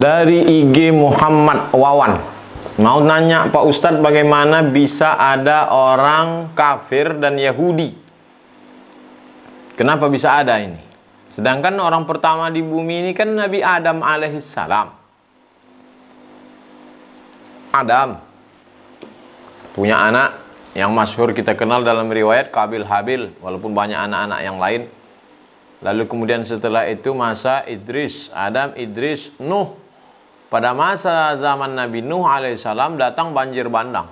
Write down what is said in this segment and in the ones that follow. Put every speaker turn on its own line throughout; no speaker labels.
dari IG Muhammad Wawan. Mau nanya Pak Ustadz bagaimana bisa ada orang kafir dan Yahudi? Kenapa bisa ada ini? Sedangkan orang pertama di bumi ini kan Nabi Adam alaihissalam. Adam punya anak yang masyhur kita kenal dalam riwayat Kabil Habil, walaupun banyak anak-anak yang lain. Lalu kemudian setelah itu masa Idris, Adam, Idris, Nuh, pada masa zaman Nabi Nuh alaihissalam datang banjir bandang.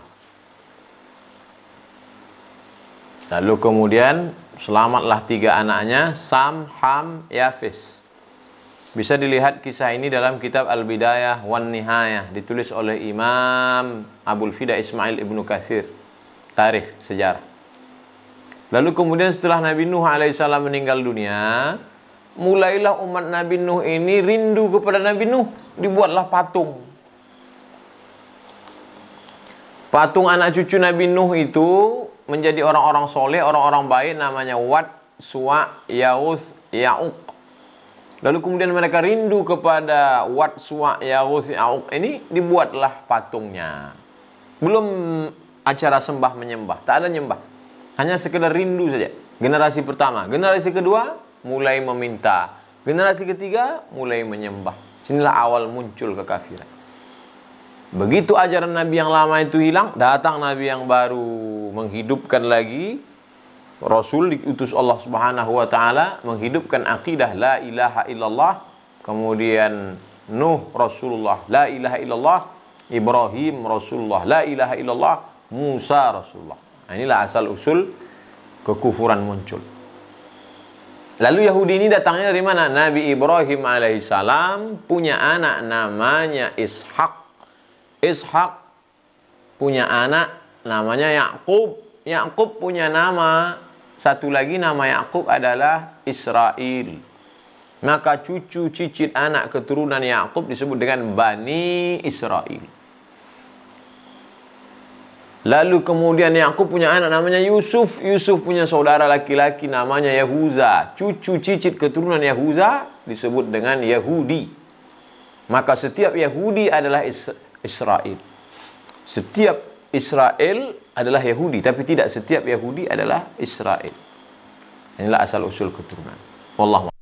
Lalu kemudian selamatlah tiga anaknya Sam, Ham, Yafis. Bisa dilihat kisah ini dalam kitab Al-Bidayah wan Nihayah ditulis oleh Imam Abul Fida Ismail Ibnu Katsir. Tarikh sejarah. Lalu kemudian setelah Nabi Nuh alaihissalam meninggal dunia, mulailah umat Nabi Nuh ini rindu kepada Nabi Nuh, dibuatlah patung. Patung anak cucu Nabi Nuh itu menjadi orang-orang soleh, orang-orang baik namanya Wat, Suwa, Yaus, Ya'uq. Lalu kemudian mereka rindu kepada Wat, Suwa, Yaus, Ya'uq ini dibuatlah patungnya. Belum acara sembah menyembah, tak ada nyembah. Hanya sekedar rindu saja. Generasi pertama, generasi kedua mulai meminta. Generasi ketiga mulai menyembah. Inilah awal muncul kekafiran. Begitu ajaran Nabi yang lama itu hilang, datang Nabi yang baru menghidupkan lagi Rasul diutus Allah Subhanahu wa taala menghidupkan akidah la ilaha illallah, kemudian Nuh Rasulullah la ilaha illallah, Ibrahim Rasulullah la ilaha illallah, Musa Rasulullah. Nah, inilah asal usul kekufuran muncul. Lalu Yahudi ini datangnya dari mana? Nabi Ibrahim alaihissalam punya anak namanya Ishak. Ishak punya anak namanya Yakub. Yakub punya nama satu lagi nama Yakub adalah Israel. Maka cucu cicit anak keturunan Yakub disebut dengan Bani Israel. Lalu kemudian ni aku punya anak namanya Yusuf. Yusuf punya saudara laki-laki namanya Yahuza. Cucu cicit keturunan Yahuza disebut dengan Yahudi. Maka setiap Yahudi adalah Israel. Setiap Israel adalah Yahudi. Tapi tidak setiap Yahudi adalah Israel. Inilah asal-usul keturunan. Wallahualam.